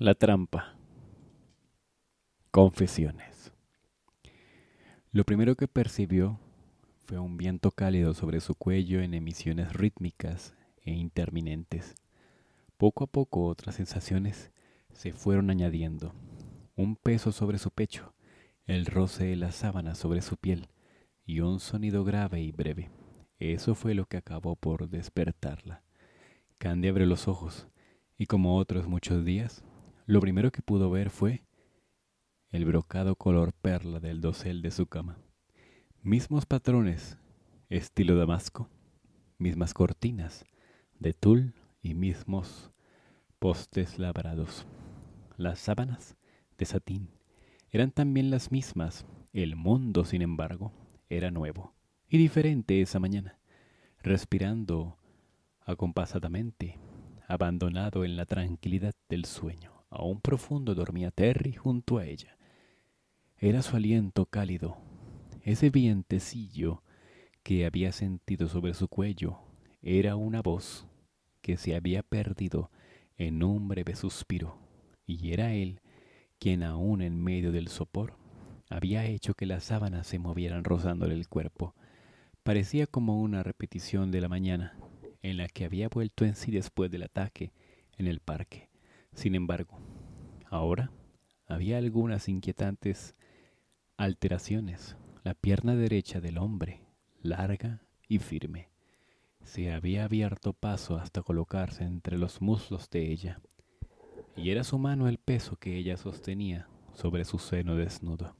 La trampa. Confesiones. Lo primero que percibió fue un viento cálido sobre su cuello en emisiones rítmicas e interminentes. Poco a poco otras sensaciones se fueron añadiendo. Un peso sobre su pecho, el roce de la sábana sobre su piel y un sonido grave y breve. Eso fue lo que acabó por despertarla. Candy abrió los ojos y como otros muchos días, lo primero que pudo ver fue el brocado color perla del dosel de su cama. Mismos patrones, estilo damasco, mismas cortinas de tul y mismos postes labrados. Las sábanas de satín eran también las mismas. El mundo, sin embargo, era nuevo y diferente esa mañana, respirando acompasadamente, abandonado en la tranquilidad del sueño. Aún profundo dormía Terry junto a ella. Era su aliento cálido, ese vientecillo que había sentido sobre su cuello, era una voz que se había perdido en un breve suspiro, y era él quien aún en medio del sopor había hecho que las sábanas se movieran rozándole el cuerpo. Parecía como una repetición de la mañana, en la que había vuelto en sí después del ataque en el parque. Sin embargo, ahora había algunas inquietantes alteraciones. La pierna derecha del hombre, larga y firme, se había abierto paso hasta colocarse entre los muslos de ella, y era su mano el peso que ella sostenía sobre su seno desnudo.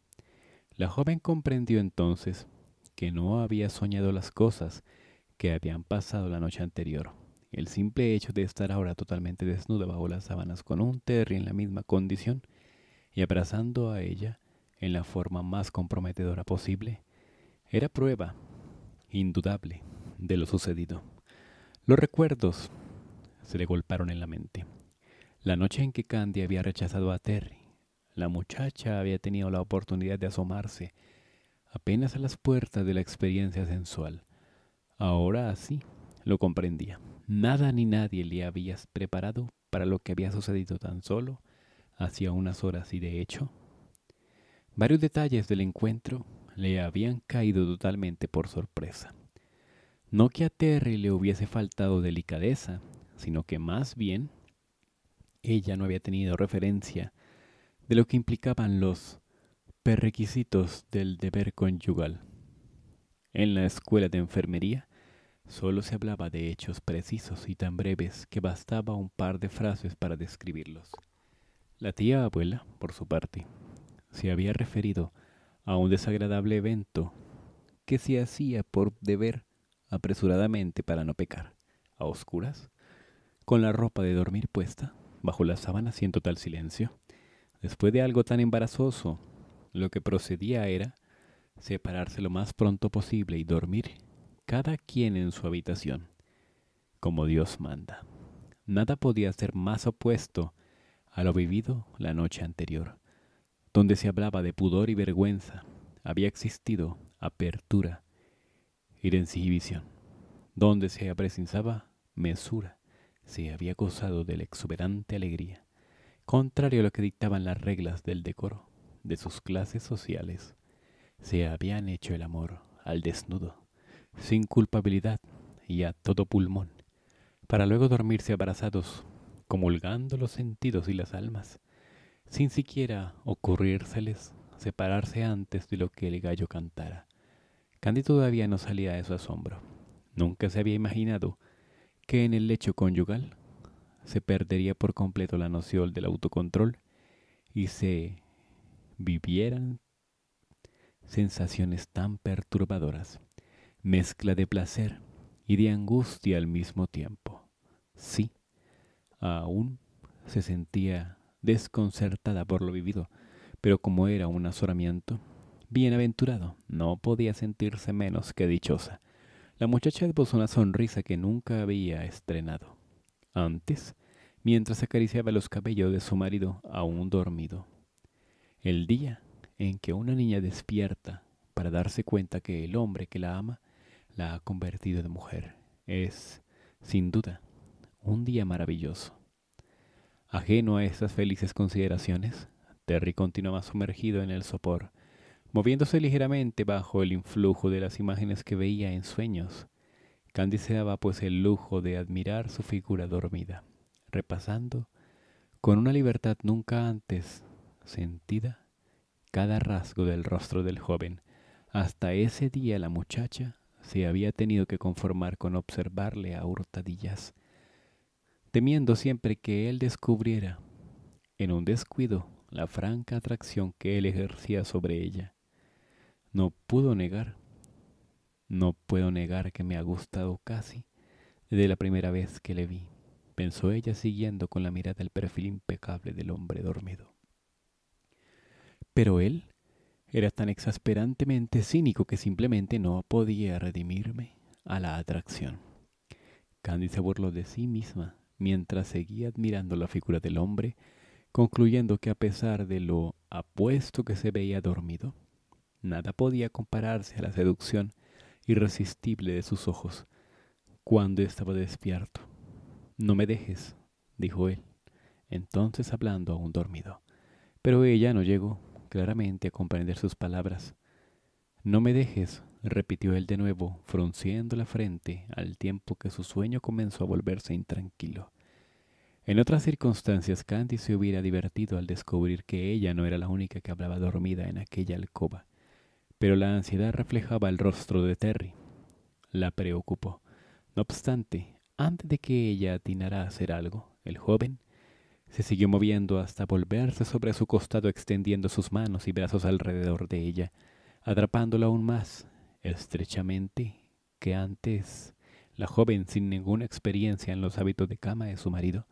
La joven comprendió entonces que no había soñado las cosas que habían pasado la noche anterior, el simple hecho de estar ahora totalmente desnudo bajo las sábanas con un Terry en la misma condición y abrazando a ella en la forma más comprometedora posible, era prueba indudable de lo sucedido. Los recuerdos se le golparon en la mente. La noche en que Candy había rechazado a Terry, la muchacha había tenido la oportunidad de asomarse apenas a las puertas de la experiencia sensual. Ahora así lo comprendía. Nada ni nadie le había preparado para lo que había sucedido tan solo hacía unas horas y de hecho, varios detalles del encuentro le habían caído totalmente por sorpresa. No que a Terry le hubiese faltado delicadeza, sino que más bien ella no había tenido referencia de lo que implicaban los perrequisitos del deber conyugal. En la escuela de enfermería, Solo se hablaba de hechos precisos y tan breves que bastaba un par de frases para describirlos. La tía abuela, por su parte, se había referido a un desagradable evento que se hacía por deber apresuradamente para no pecar, a oscuras, con la ropa de dormir puesta, bajo las sábanas y en total silencio. Después de algo tan embarazoso, lo que procedía era separarse lo más pronto posible y dormir cada quien en su habitación, como Dios manda. Nada podía ser más opuesto a lo vivido la noche anterior, donde se hablaba de pudor y vergüenza, había existido apertura y exhibición, donde se apreciaba mesura, se había gozado de la exuberante alegría, contrario a lo que dictaban las reglas del decoro de sus clases sociales. Se habían hecho el amor al desnudo, sin culpabilidad y a todo pulmón, para luego dormirse abrazados, comulgando los sentidos y las almas, sin siquiera ocurrírseles separarse antes de lo que el gallo cantara. Candy todavía no salía de su asombro. Nunca se había imaginado que en el lecho conyugal se perdería por completo la noción del autocontrol y se vivieran sensaciones tan perturbadoras mezcla de placer y de angustia al mismo tiempo. Sí, aún se sentía desconcertada por lo vivido, pero como era un azoramiento, bienaventurado, no podía sentirse menos que dichosa. La muchacha puso una sonrisa que nunca había estrenado. Antes, mientras acariciaba los cabellos de su marido aún dormido. El día en que una niña despierta para darse cuenta que el hombre que la ama la ha convertido en mujer es, sin duda, un día maravilloso. Ajeno a estas felices consideraciones, Terry continuaba sumergido en el sopor, moviéndose ligeramente bajo el influjo de las imágenes que veía en sueños. Candy daba pues el lujo de admirar su figura dormida, repasando, con una libertad nunca antes sentida, cada rasgo del rostro del joven. Hasta ese día la muchacha se había tenido que conformar con observarle a hurtadillas, temiendo siempre que él descubriera, en un descuido, la franca atracción que él ejercía sobre ella. No pudo negar, no puedo negar que me ha gustado casi desde la primera vez que le vi, pensó ella siguiendo con la mirada el perfil impecable del hombre dormido. Pero él era tan exasperantemente cínico que simplemente no podía redimirme a la atracción. Candy burló de sí misma mientras seguía admirando la figura del hombre, concluyendo que a pesar de lo apuesto que se veía dormido, nada podía compararse a la seducción irresistible de sus ojos cuando estaba despierto. No me dejes, dijo él, entonces hablando aún un dormido. Pero ella no llegó claramente a comprender sus palabras. No me dejes, repitió él de nuevo, frunciendo la frente al tiempo que su sueño comenzó a volverse intranquilo. En otras circunstancias, Candy se hubiera divertido al descubrir que ella no era la única que hablaba dormida en aquella alcoba, pero la ansiedad reflejaba el rostro de Terry. La preocupó. No obstante, antes de que ella atinara a hacer algo, el joven se siguió moviendo hasta volverse sobre su costado extendiendo sus manos y brazos alrededor de ella, atrapándola aún más estrechamente que antes. La joven, sin ninguna experiencia en los hábitos de cama de su marido,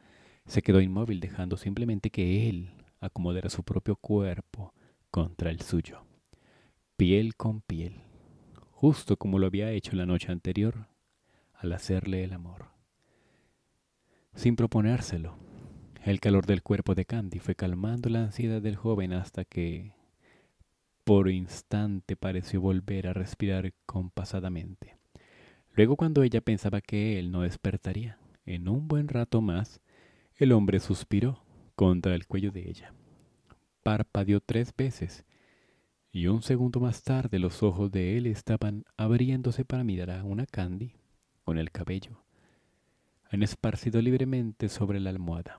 se quedó inmóvil dejando simplemente que él acomodara su propio cuerpo contra el suyo, piel con piel, justo como lo había hecho la noche anterior al hacerle el amor, sin proponérselo. El calor del cuerpo de Candy fue calmando la ansiedad del joven hasta que, por instante, pareció volver a respirar compasadamente. Luego, cuando ella pensaba que él no despertaría, en un buen rato más, el hombre suspiró contra el cuello de ella. Parpadeó tres veces y un segundo más tarde los ojos de él estaban abriéndose para mirar a una Candy con el cabello. Han esparcido libremente sobre la almohada.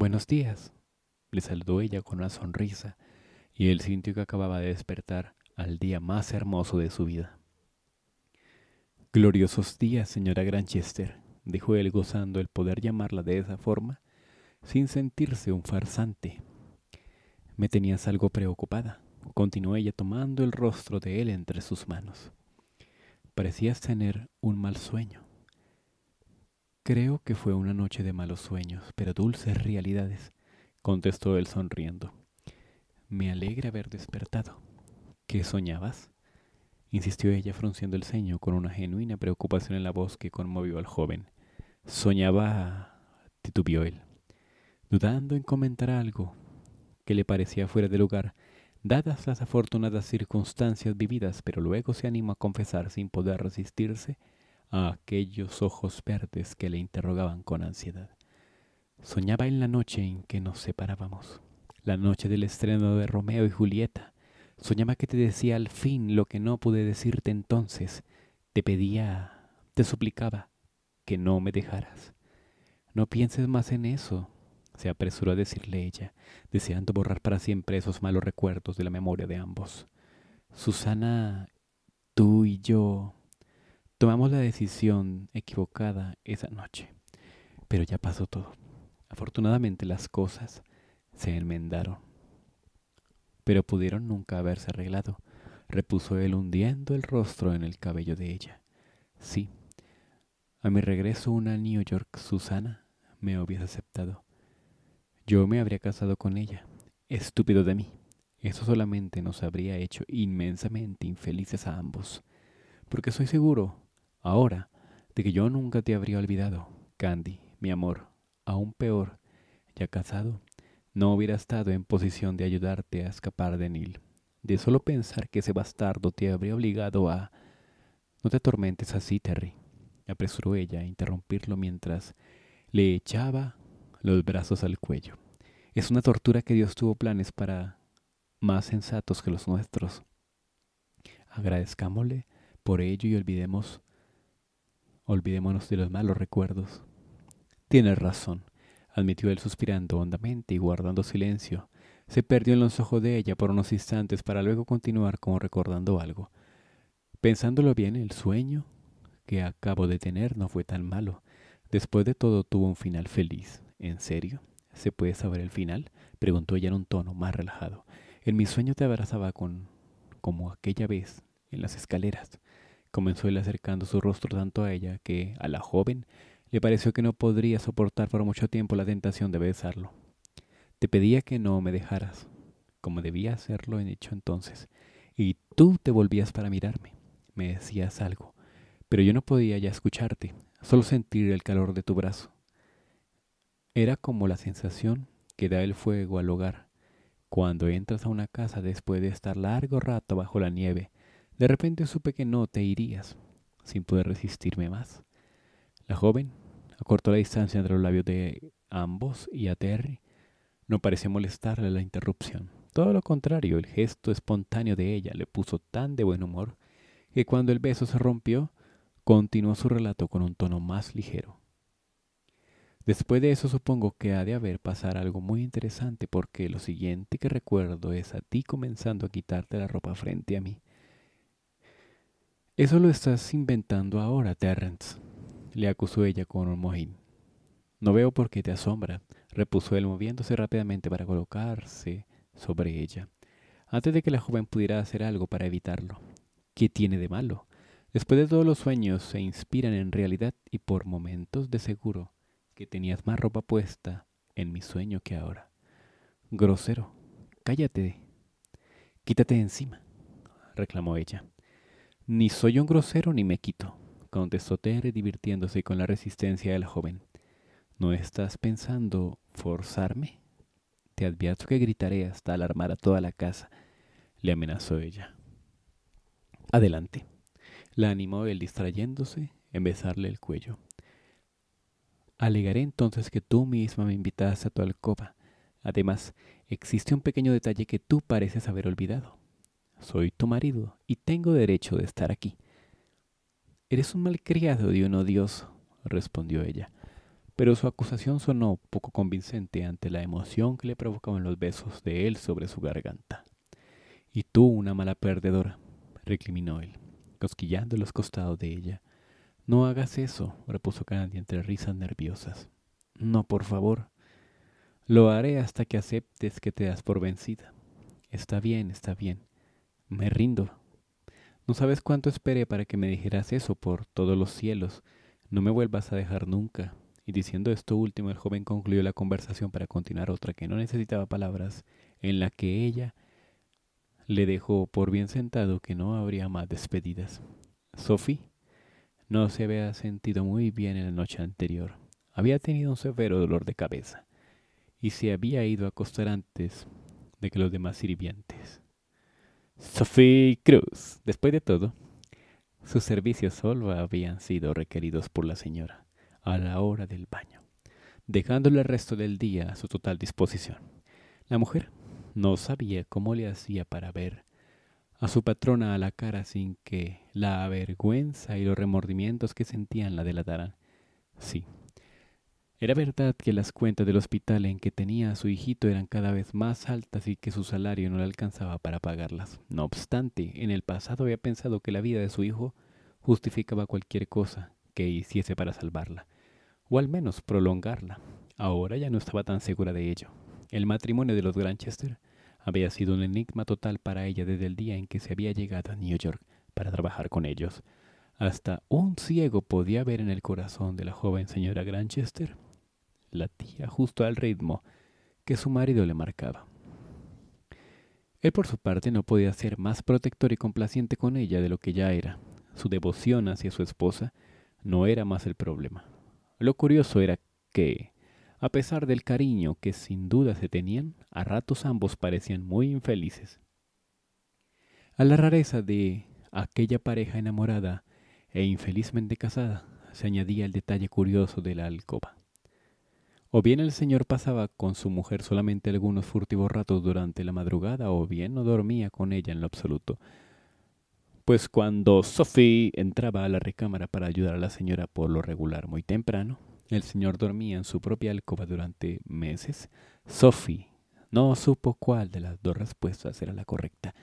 Buenos días, le saludó ella con una sonrisa, y él sintió que acababa de despertar al día más hermoso de su vida. Gloriosos días, señora Granchester, dijo él gozando el poder llamarla de esa forma, sin sentirse un farsante. Me tenías algo preocupada, continuó ella tomando el rostro de él entre sus manos. Parecías tener un mal sueño. Creo que fue una noche de malos sueños, pero dulces realidades, contestó él sonriendo. Me alegra haber despertado. ¿Qué soñabas? insistió ella frunciendo el ceño con una genuina preocupación en la voz que conmovió al joven. Soñaba... titubió él, dudando en comentar algo que le parecía fuera de lugar, dadas las afortunadas circunstancias vividas, pero luego se animó a confesar sin poder resistirse a aquellos ojos verdes que le interrogaban con ansiedad. Soñaba en la noche en que nos separábamos, la noche del estreno de Romeo y Julieta. Soñaba que te decía al fin lo que no pude decirte entonces. Te pedía, te suplicaba que no me dejaras. No pienses más en eso, se apresuró a decirle ella, deseando borrar para siempre esos malos recuerdos de la memoria de ambos. Susana, tú y yo Tomamos la decisión equivocada esa noche, pero ya pasó todo. Afortunadamente las cosas se enmendaron, pero pudieron nunca haberse arreglado, repuso él hundiendo el rostro en el cabello de ella. Sí, a mi regreso una New York Susana me hubiese aceptado. Yo me habría casado con ella. Estúpido de mí. Eso solamente nos habría hecho inmensamente infelices a ambos. Porque soy seguro Ahora, de que yo nunca te habría olvidado, Candy, mi amor, aún peor, ya casado, no hubiera estado en posición de ayudarte a escapar de Nil, De solo pensar que ese bastardo te habría obligado a... No te atormentes así, Terry, apresuró ella a interrumpirlo mientras le echaba los brazos al cuello. Es una tortura que Dios tuvo planes para más sensatos que los nuestros. Agradezcámosle por ello y olvidemos Olvidémonos de los malos recuerdos. Tienes razón, admitió él suspirando hondamente y guardando silencio. Se perdió en los ojos de ella por unos instantes para luego continuar como recordando algo. Pensándolo bien, el sueño que acabo de tener no fue tan malo. Después de todo tuvo un final feliz. ¿En serio? ¿Se puede saber el final? preguntó ella en un tono más relajado. En mi sueño te abrazaba con como aquella vez en las escaleras comenzó él acercando su rostro tanto a ella que, a la joven, le pareció que no podría soportar por mucho tiempo la tentación de besarlo. Te pedía que no me dejaras, como debía hacerlo en hecho entonces, y tú te volvías para mirarme. Me decías algo, pero yo no podía ya escucharte, solo sentir el calor de tu brazo. Era como la sensación que da el fuego al hogar, cuando entras a una casa después de estar largo rato bajo la nieve de repente supe que no te irías, sin poder resistirme más. La joven acortó la distancia entre los labios de ambos y a Terry no pareció molestarle la interrupción. Todo lo contrario, el gesto espontáneo de ella le puso tan de buen humor que cuando el beso se rompió, continuó su relato con un tono más ligero. Después de eso supongo que ha de haber pasado algo muy interesante porque lo siguiente que recuerdo es a ti comenzando a quitarte la ropa frente a mí. Eso lo estás inventando ahora, Terrence, le acusó ella con un mojín. No veo por qué te asombra, repuso él moviéndose rápidamente para colocarse sobre ella, antes de que la joven pudiera hacer algo para evitarlo. ¿Qué tiene de malo? Después de todos los sueños se inspiran en realidad y por momentos de seguro que tenías más ropa puesta en mi sueño que ahora. Grosero, cállate, quítate de encima, reclamó ella. Ni soy un grosero ni me quito, contestó Terry divirtiéndose con la resistencia de la joven. ¿No estás pensando forzarme? Te advierto que gritaré hasta alarmar a toda la casa, le amenazó ella. Adelante, la animó él distrayéndose en besarle el cuello. Alegaré entonces que tú misma me invitaste a tu alcoba. Además, existe un pequeño detalle que tú pareces haber olvidado. Soy tu marido y tengo derecho de estar aquí. Eres un malcriado y un odioso, respondió ella, pero su acusación sonó poco convincente ante la emoción que le provocaban los besos de él sobre su garganta. Y tú, una mala perdedora, recriminó él, cosquillando los costados de ella. No hagas eso, repuso Candy entre risas nerviosas. No, por favor. Lo haré hasta que aceptes que te das por vencida. Está bien, está bien. Me rindo. No sabes cuánto esperé para que me dijeras eso por todos los cielos. No me vuelvas a dejar nunca. Y diciendo esto último, el joven concluyó la conversación para continuar otra que no necesitaba palabras, en la que ella le dejó por bien sentado que no habría más despedidas. Sophie no se había sentido muy bien en la noche anterior. Había tenido un severo dolor de cabeza y se había ido a acostar antes de que los demás sirvientes. Sophie Cruz. Después de todo, sus servicios solo habían sido requeridos por la señora a la hora del baño, dejándole el resto del día a su total disposición. La mujer no sabía cómo le hacía para ver a su patrona a la cara sin que la vergüenza y los remordimientos que sentían la delataran. Sí, era verdad que las cuentas del hospital en que tenía a su hijito eran cada vez más altas y que su salario no le alcanzaba para pagarlas. No obstante, en el pasado había pensado que la vida de su hijo justificaba cualquier cosa que hiciese para salvarla, o al menos prolongarla. Ahora ya no estaba tan segura de ello. El matrimonio de los Granchester había sido un enigma total para ella desde el día en que se había llegado a New York para trabajar con ellos. Hasta un ciego podía ver en el corazón de la joven señora Granchester latía justo al ritmo que su marido le marcaba. Él por su parte no podía ser más protector y complaciente con ella de lo que ya era. Su devoción hacia su esposa no era más el problema. Lo curioso era que, a pesar del cariño que sin duda se tenían, a ratos ambos parecían muy infelices. A la rareza de aquella pareja enamorada e infelizmente casada se añadía el detalle curioso de la alcoba. O bien el señor pasaba con su mujer solamente algunos furtivos ratos durante la madrugada, o bien no dormía con ella en lo absoluto. Pues cuando Sophie entraba a la recámara para ayudar a la señora por lo regular muy temprano, el señor dormía en su propia alcoba durante meses. Sophie no supo cuál de las dos respuestas era la correcta,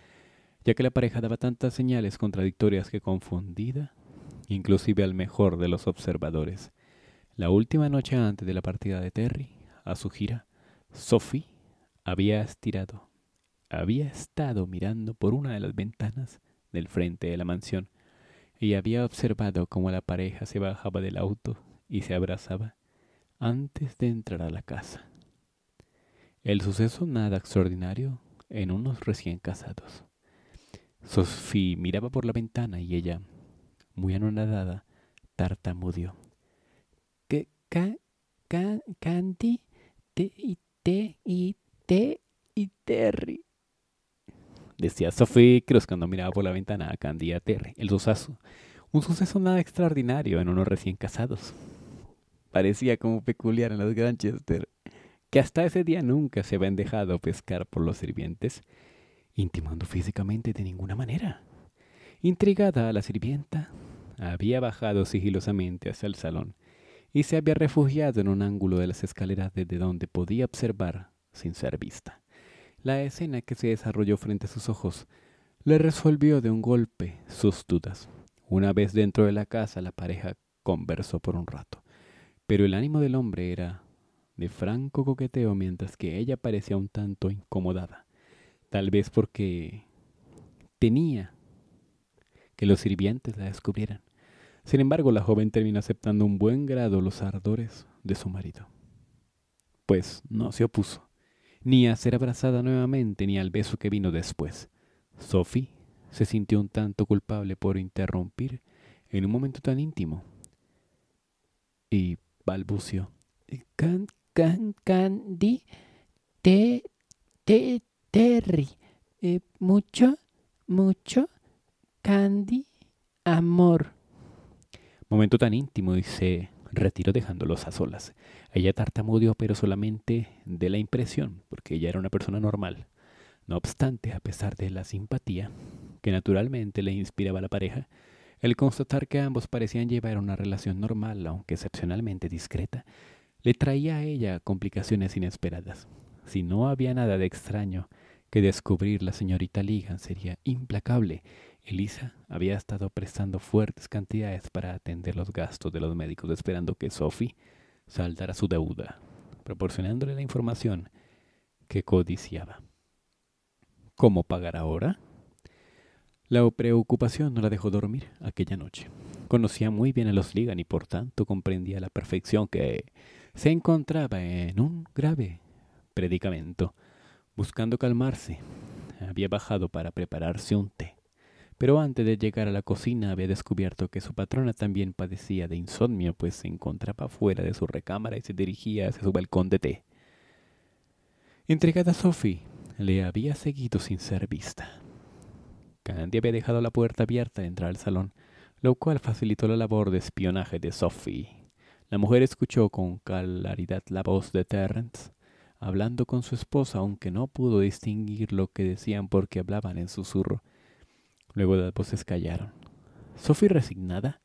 ya que la pareja daba tantas señales contradictorias que confundida, inclusive al mejor de los observadores, la última noche antes de la partida de Terry a su gira, Sophie había estirado, había estado mirando por una de las ventanas del frente de la mansión y había observado cómo la pareja se bajaba del auto y se abrazaba antes de entrar a la casa. El suceso nada extraordinario en unos recién casados. Sophie miraba por la ventana y ella, muy anonadada, tartamudeó candy, t y te y y Terry. Decía Sophie Cruz cuando miraba por la ventana a Candy y a Terry, el suceso. Un suceso nada extraordinario en unos recién casados. Parecía como peculiar en los Granchester, que hasta ese día nunca se habían dejado pescar por los sirvientes, intimando físicamente de ninguna manera. Intrigada, a la sirvienta había bajado sigilosamente hacia el salón y se había refugiado en un ángulo de las escaleras desde donde podía observar, sin ser vista, la escena que se desarrolló frente a sus ojos. Le resolvió de un golpe sus dudas. Una vez dentro de la casa, la pareja conversó por un rato, pero el ánimo del hombre era de franco coqueteo mientras que ella parecía un tanto incomodada, tal vez porque tenía que los sirvientes la descubrieran. Sin embargo, la joven terminó aceptando un buen grado los ardores de su marido, pues no se opuso, ni a ser abrazada nuevamente, ni al beso que vino después. Sophie se sintió un tanto culpable por interrumpir en un momento tan íntimo. Y balbució. Can, can, candy, te, te, terry, eh, mucho, mucho, candy, amor. Momento tan íntimo y se retiró dejándolos a solas. Ella tartamudeó, pero solamente de la impresión, porque ella era una persona normal. No obstante, a pesar de la simpatía que naturalmente le inspiraba a la pareja, el constatar que ambos parecían llevar una relación normal, aunque excepcionalmente discreta, le traía a ella complicaciones inesperadas. Si no había nada de extraño que descubrir, la señorita Ligan sería implacable Elisa había estado prestando fuertes cantidades para atender los gastos de los médicos, esperando que Sophie saldara su deuda, proporcionándole la información que codiciaba. ¿Cómo pagar ahora? La preocupación no la dejó dormir aquella noche. Conocía muy bien a los Ligan y por tanto comprendía la perfección que se encontraba en un grave predicamento. Buscando calmarse, había bajado para prepararse un té pero antes de llegar a la cocina había descubierto que su patrona también padecía de insomnio, pues se encontraba fuera de su recámara y se dirigía hacia su balcón de té. Entregada Sophie, le había seguido sin ser vista. Candy había dejado la puerta abierta al entrar al salón, lo cual facilitó la labor de espionaje de Sophie. La mujer escuchó con claridad la voz de Terrence, hablando con su esposa, aunque no pudo distinguir lo que decían porque hablaban en susurro Luego las voces callaron. Sophie resignada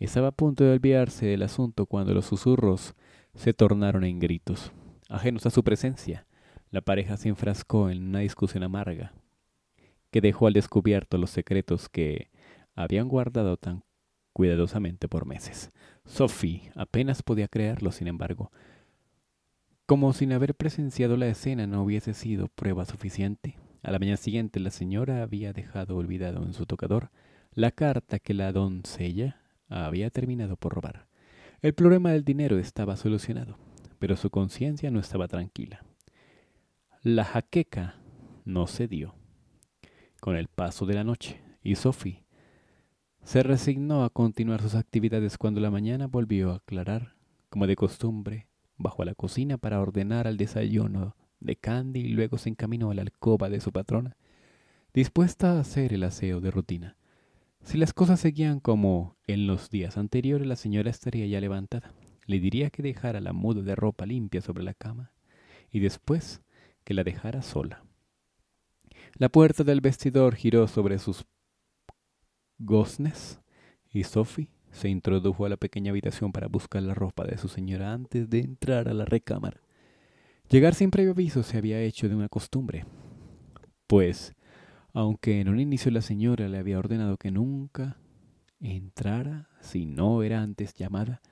estaba a punto de olvidarse del asunto cuando los susurros se tornaron en gritos. Ajenos a su presencia, la pareja se enfrascó en una discusión amarga que dejó al descubierto los secretos que habían guardado tan cuidadosamente por meses. Sophie apenas podía creerlo, sin embargo, como sin haber presenciado la escena no hubiese sido prueba suficiente. A la mañana siguiente la señora había dejado olvidado en su tocador la carta que la doncella había terminado por robar. El problema del dinero estaba solucionado, pero su conciencia no estaba tranquila. La jaqueca no cedió. Con el paso de la noche, y Sophie se resignó a continuar sus actividades cuando la mañana volvió a aclarar, como de costumbre, bajo a la cocina para ordenar al desayuno de Candy y luego se encaminó a la alcoba de su patrona, dispuesta a hacer el aseo de rutina. Si las cosas seguían como en los días anteriores, la señora estaría ya levantada. Le diría que dejara la muda de ropa limpia sobre la cama y después que la dejara sola. La puerta del vestidor giró sobre sus goznes y Sophie se introdujo a la pequeña habitación para buscar la ropa de su señora antes de entrar a la recámara. Llegar sin previo aviso se había hecho de una costumbre, pues, aunque en un inicio la señora le había ordenado que nunca entrara si no era antes llamada,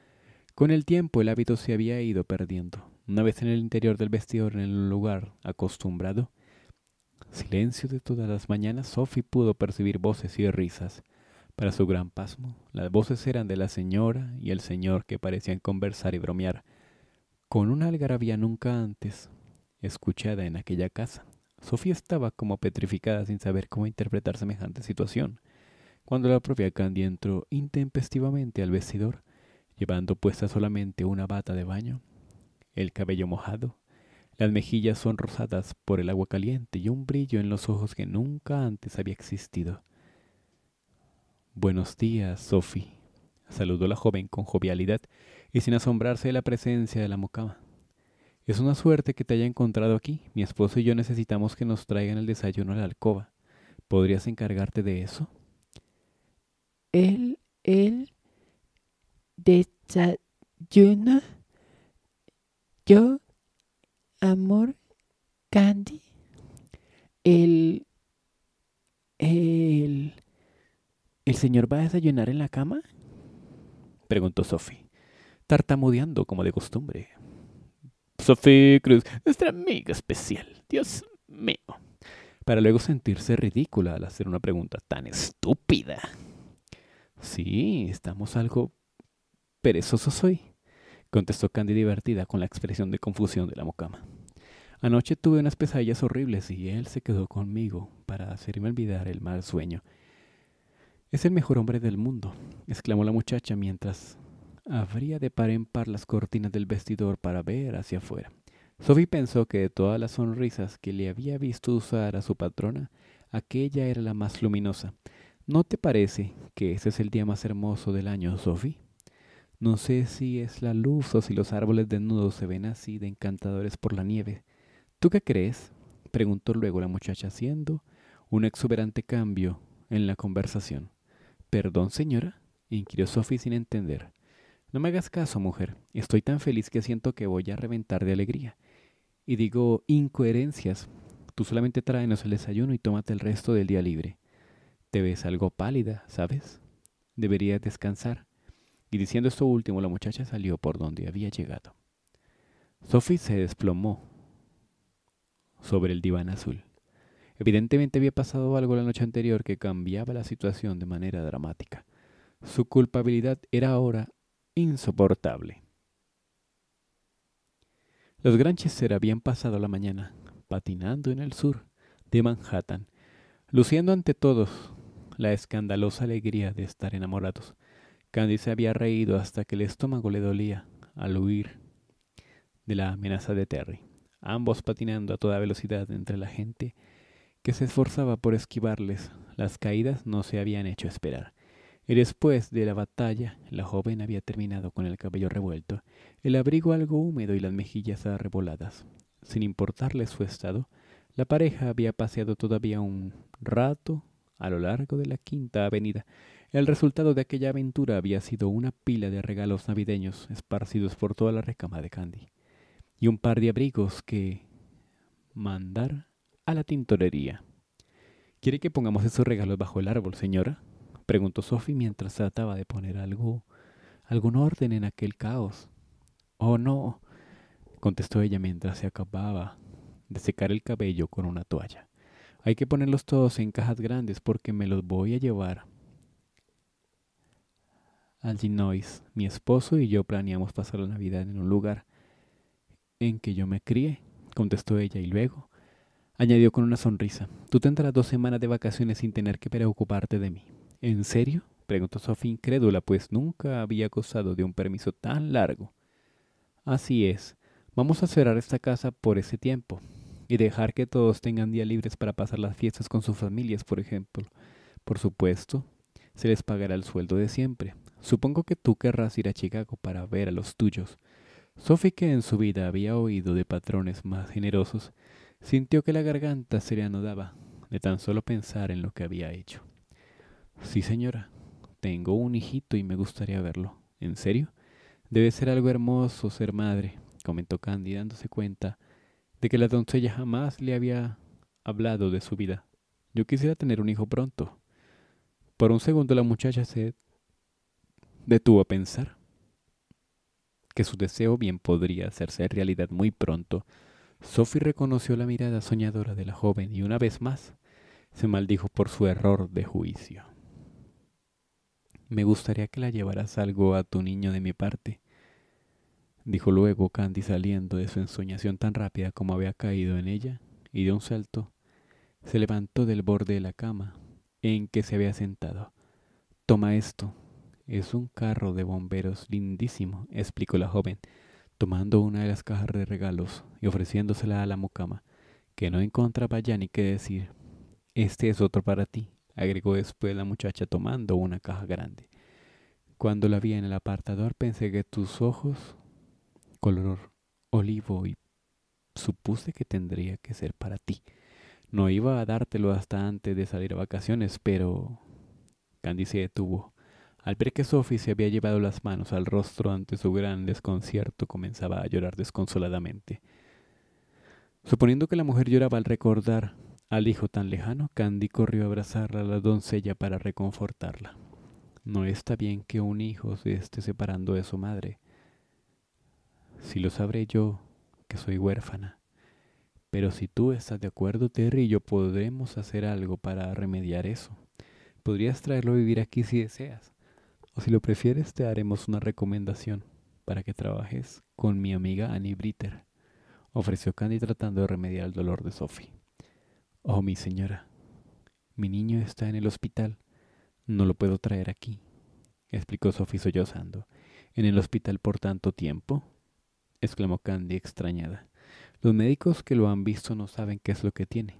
con el tiempo el hábito se había ido perdiendo. Una vez en el interior del vestidor, en el lugar acostumbrado, silencio de todas las mañanas, Sophie pudo percibir voces y risas. Para su gran pasmo, las voces eran de la señora y el señor que parecían conversar y bromear con una algarabía nunca antes escuchada en aquella casa, Sofía estaba como petrificada sin saber cómo interpretar semejante situación, cuando la propia Candy entró intempestivamente al vestidor, llevando puesta solamente una bata de baño, el cabello mojado, las mejillas sonrosadas por el agua caliente y un brillo en los ojos que nunca antes había existido. Buenos días, Sofía saludó la joven con jovialidad y sin asombrarse de la presencia de la mocama. Es una suerte que te haya encontrado aquí. Mi esposo y yo necesitamos que nos traigan el desayuno a la alcoba. ¿Podrías encargarte de eso? El, el desayuno. Yo, amor, Candy. El, el, el señor va a desayunar en la cama? Preguntó Sophie tartamudeando como de costumbre. Sophie Cruz, nuestra amiga especial, Dios mío. Para luego sentirse ridícula al hacer una pregunta tan estúpida. Sí, estamos algo perezosos hoy, contestó Candy divertida con la expresión de confusión de la mocama. Anoche tuve unas pesadillas horribles y él se quedó conmigo para hacerme olvidar el mal sueño. Es el mejor hombre del mundo, exclamó la muchacha mientras habría de par en par las cortinas del vestidor para ver hacia afuera. Sophie pensó que de todas las sonrisas que le había visto usar a su patrona, aquella era la más luminosa. ¿No te parece que ese es el día más hermoso del año, Sophie? No sé si es la luz o si los árboles desnudos se ven así de encantadores por la nieve. ¿Tú qué crees? preguntó luego la muchacha haciendo un exuberante cambio en la conversación. ¿Perdón, señora? inquirió Sophie sin entender. No me hagas caso, mujer. Estoy tan feliz que siento que voy a reventar de alegría. Y digo incoherencias. Tú solamente tráenos el desayuno y tómate el resto del día libre. Te ves algo pálida, ¿sabes? Deberías descansar. Y diciendo esto último, la muchacha salió por donde había llegado. Sophie se desplomó sobre el diván azul. Evidentemente había pasado algo la noche anterior que cambiaba la situación de manera dramática. Su culpabilidad era ahora insoportable. Los Granchester habían pasado la mañana patinando en el sur de Manhattan, luciendo ante todos la escandalosa alegría de estar enamorados. Candy se había reído hasta que el estómago le dolía al huir de la amenaza de Terry, ambos patinando a toda velocidad entre la gente que se esforzaba por esquivarles. Las caídas no se habían hecho esperar. Y después de la batalla, la joven había terminado con el cabello revuelto, el abrigo algo húmedo y las mejillas arreboladas. Sin importarle su estado, la pareja había paseado todavía un rato a lo largo de la quinta avenida. El resultado de aquella aventura había sido una pila de regalos navideños esparcidos por toda la recama de Candy y un par de abrigos que mandar a la tintorería. ¿Quiere que pongamos esos regalos bajo el árbol, señora? preguntó Sophie mientras trataba de poner algo, algún orden en aquel caos. Oh, no, contestó ella mientras se acababa de secar el cabello con una toalla. Hay que ponerlos todos en cajas grandes porque me los voy a llevar al Ginois. Mi esposo y yo planeamos pasar la Navidad en un lugar en que yo me críe, contestó ella y luego añadió con una sonrisa, tú tendrás dos semanas de vacaciones sin tener que preocuparte de mí. ¿En serio? preguntó Sophie incrédula, pues nunca había gozado de un permiso tan largo. Así es. Vamos a cerrar esta casa por ese tiempo y dejar que todos tengan día libres para pasar las fiestas con sus familias, por ejemplo. Por supuesto, se les pagará el sueldo de siempre. Supongo que tú querrás ir a Chicago para ver a los tuyos. Sophie, que en su vida había oído de patrones más generosos, sintió que la garganta se le anudaba de tan solo pensar en lo que había hecho. Sí, señora, tengo un hijito y me gustaría verlo. ¿En serio? Debe ser algo hermoso ser madre, comentó Candy dándose cuenta de que la doncella jamás le había hablado de su vida. Yo quisiera tener un hijo pronto. Por un segundo la muchacha se detuvo a pensar que su deseo bien podría hacerse realidad muy pronto. Sophie reconoció la mirada soñadora de la joven y una vez más se maldijo por su error de juicio. Me gustaría que la llevaras algo a tu niño de mi parte, dijo luego Candy saliendo de su ensoñación tan rápida como había caído en ella, y de un salto se levantó del borde de la cama en que se había sentado. Toma esto. Es un carro de bomberos lindísimo, explicó la joven, tomando una de las cajas de regalos y ofreciéndosela a la mucama, que no encontraba ya ni qué decir. Este es otro para ti, agregó después la muchacha tomando una caja grande. Cuando la vi en el apartador pensé que tus ojos, color olivo, y supuse que tendría que ser para ti. No iba a dártelo hasta antes de salir a vacaciones, pero... Candy se detuvo. Al ver que Sophie se había llevado las manos al rostro ante su gran desconcierto, comenzaba a llorar desconsoladamente. Suponiendo que la mujer lloraba al recordar al hijo tan lejano, Candy corrió a abrazar a la doncella para reconfortarla. No está bien que un hijo se esté separando de su madre. Si lo sabré yo, que soy huérfana. Pero si tú estás de acuerdo, Terry, y yo podremos hacer algo para remediar eso. Podrías traerlo a vivir aquí si deseas. O si lo prefieres, te haremos una recomendación para que trabajes con mi amiga Annie Britter, ofreció Candy tratando de remediar el dolor de Sophie. Oh, mi señora, mi niño está en el hospital. No lo puedo traer aquí, explicó Sophie sollozando. ¿En el hospital por tanto tiempo? exclamó Candy extrañada. Los médicos que lo han visto no saben qué es lo que tiene.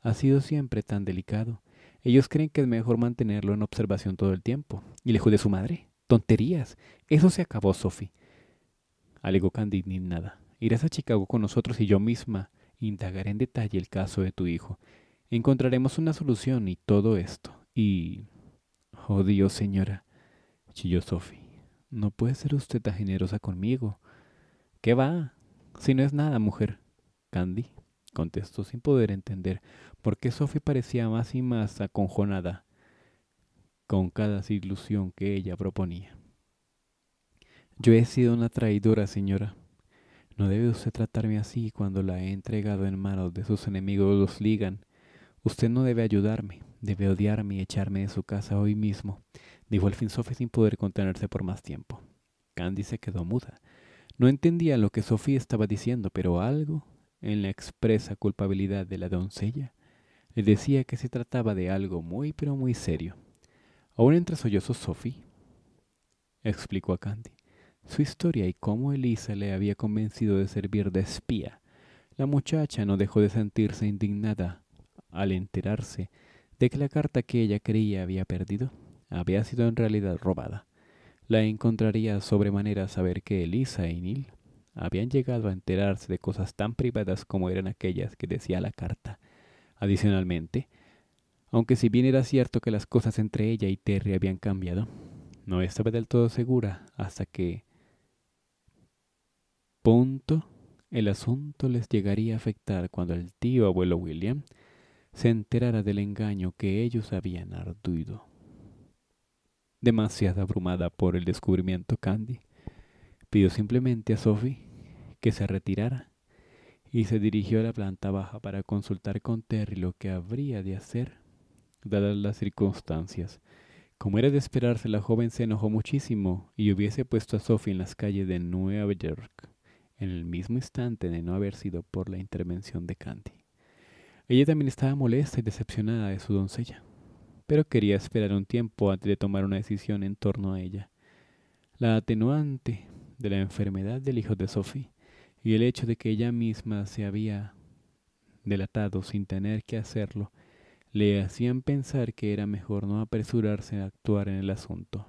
Ha sido siempre tan delicado. Ellos creen que es mejor mantenerlo en observación todo el tiempo. ¿Y lejos de su madre? Tonterías. Eso se acabó, Sophie. Alegó Candy indignada. Irás a Chicago con nosotros y yo misma Indagar en detalle el caso de tu hijo. Encontraremos una solución y todo esto. Y... Oh Dios, señora, chilló Sophie. No puede ser usted tan generosa conmigo. ¿Qué va? Si no es nada, mujer. Candy, contestó sin poder entender por qué Sophie parecía más y más aconjonada con cada ilusión que ella proponía. Yo he sido una traidora, señora, no debe usted tratarme así cuando la he entregado en manos de sus enemigos los ligan. Usted no debe ayudarme, debe odiarme y echarme de su casa hoy mismo, dijo al fin Sophie sin poder contenerse por más tiempo. Candy se quedó muda. No entendía lo que Sofía estaba diciendo, pero algo en la expresa culpabilidad de la doncella le decía que se trataba de algo muy pero muy serio. Aún entre sollozos Sophie explicó a Candy su historia y cómo Elisa le había convencido de servir de espía, la muchacha no dejó de sentirse indignada al enterarse de que la carta que ella creía había perdido había sido en realidad robada. La encontraría sobremanera saber que Elisa y Neil habían llegado a enterarse de cosas tan privadas como eran aquellas que decía la carta. Adicionalmente, aunque si bien era cierto que las cosas entre ella y Terry habían cambiado, no estaba del todo segura hasta que punto, el asunto les llegaría a afectar cuando el tío abuelo William se enterara del engaño que ellos habían arduido. Demasiado abrumada por el descubrimiento, Candy pidió simplemente a Sophie que se retirara y se dirigió a la planta baja para consultar con Terry lo que habría de hacer, dadas las circunstancias. Como era de esperarse, la joven se enojó muchísimo y hubiese puesto a Sophie en las calles de Nueva York en el mismo instante de no haber sido por la intervención de Candy. Ella también estaba molesta y decepcionada de su doncella, pero quería esperar un tiempo antes de tomar una decisión en torno a ella. La atenuante de la enfermedad del hijo de Sophie y el hecho de que ella misma se había delatado sin tener que hacerlo le hacían pensar que era mejor no apresurarse a actuar en el asunto.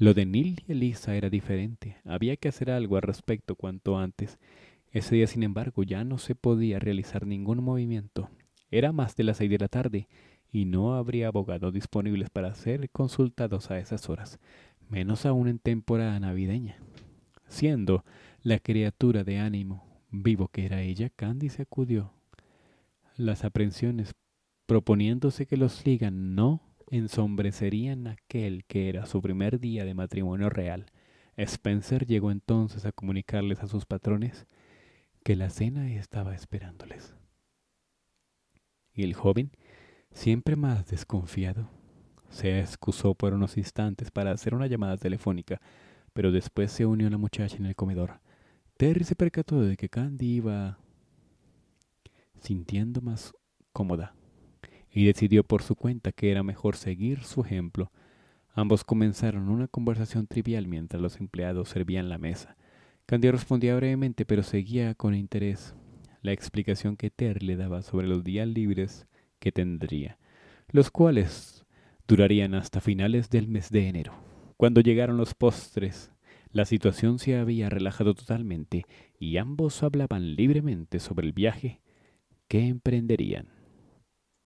Lo de Neil y Elisa era diferente. Había que hacer algo al respecto cuanto antes. Ese día, sin embargo, ya no se podía realizar ningún movimiento. Era más de las seis de la tarde y no habría abogados disponibles para ser consultados a esas horas, menos aún en temporada navideña. Siendo la criatura de ánimo vivo que era ella, Candy se acudió. Las aprensiones, proponiéndose que los ligan no ensombrecerían aquel que era su primer día de matrimonio real. Spencer llegó entonces a comunicarles a sus patrones que la cena estaba esperándoles. Y el joven, siempre más desconfiado, se excusó por unos instantes para hacer una llamada telefónica, pero después se unió a la muchacha en el comedor. Terry se percató de que Candy iba sintiendo más cómoda y decidió por su cuenta que era mejor seguir su ejemplo. Ambos comenzaron una conversación trivial mientras los empleados servían la mesa. Candy respondía brevemente, pero seguía con interés la explicación que Ter le daba sobre los días libres que tendría, los cuales durarían hasta finales del mes de enero. Cuando llegaron los postres, la situación se había relajado totalmente y ambos hablaban libremente sobre el viaje que emprenderían.